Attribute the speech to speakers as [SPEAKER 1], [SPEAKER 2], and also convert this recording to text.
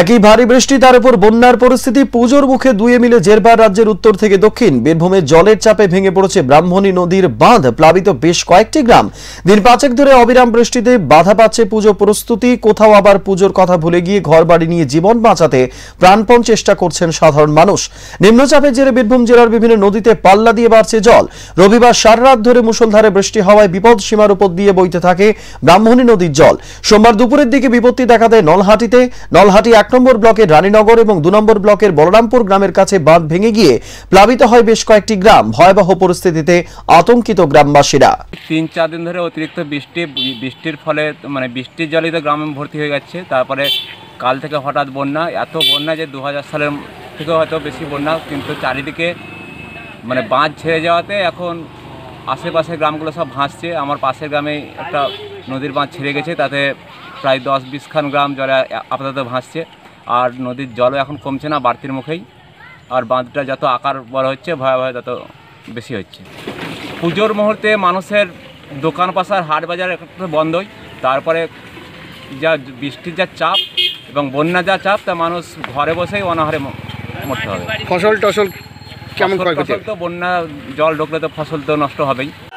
[SPEAKER 1] একই ভারী বৃষ্টি তার উপর বন্যার পরিস্থিতি পুজোর মুখে দুয়ে মিলে জেরবার রাজ্যের উত্তর থেকে দক্ষিণ বীরভূমে জলের চাপে ভেঙে পড়েছে ব্রাহ্মণী নদীর বাঁধ প্লাবিত বেশ কয়েকটি গ্রাম দিন পাঁচেক ধরে অবিরাম বৃষ্টিতে বাধা পাচ্ছে পুজো প্রস্তুতি কোথাও আবার পুজোর কথা ভুলে গিয়ে ঘর বাড়ি নিয়ে জীবন বাঁচাতে প্রাণপণ চেষ্টা করছেন সাধারণ মানুষ নিম্নচাপের জেরে বীরভূম জেলার বিভিন্ন নদীতে পাল্লা দিয়ে বাড়ছে জল রবিবার সারারাত ধরে মুসলধারে বৃষ্টি হওয়ায় বিপদ সীমার উপর দিয়ে বইতে থাকে ব্রাহ্মণী নদীর জল সোমবার দুপুরের দিকে বিপত্তি দেখা দেয় নলহাটিতে নলহাটি এক নম্বর ব্লকের রানীনগর এবং দু নম্বর ব্লকের বলরামপুর গ্রামের কাছে বাঁধ ভেঙে গিয়ে প্লাবিত হয় বেশ কয়েকটি গ্রাম ভয়াবহ পরিস্থিতিতে আতঙ্কিত গ্রামবাসীরা
[SPEAKER 2] তিন চার দিন ধরে অতিরিক্ত বৃষ্টি বৃষ্টির ফলে মানে বৃষ্টির জলে তো গ্রামে ভর্তি হয়ে যাচ্ছে তারপরে কাল থেকে হঠাৎ বন্যা এত বন্যা যে দু সালের থেকেও হয়তো বেশি বন্যা কিন্তু চারিদিকে মানে বাঁধ ছেড়ে যাওয়াতে এখন আশেপাশের গ্রামগুলো সব ভাসছে আমার পাশের গ্রামে একটা নদীর বাঁধ ছেড়ে গেছে তাতে প্রায় দশ বিশখান গ্রাম জলে আপাতত ভাসছে আর নদীর জলও এখন কমছে না বাড়তির মুখেই আর বাঁধটা যত আকার বড় হচ্ছে ভয়াবহ তত বেশি হচ্ছে পুজোর মুহূর্তে মানুষের দোকান পাশার হাট বাজার বন্ধই তারপরে যা বৃষ্টির যা চাপ এবং বন্যা যা চাপ তা মানুষ ঘরে বসেই অনাহারে
[SPEAKER 3] মরতে হবে ফসল টসল কেমন ফসল তো
[SPEAKER 2] বন্যা জল ঢুকলে তো ফসল তো নষ্ট হবেই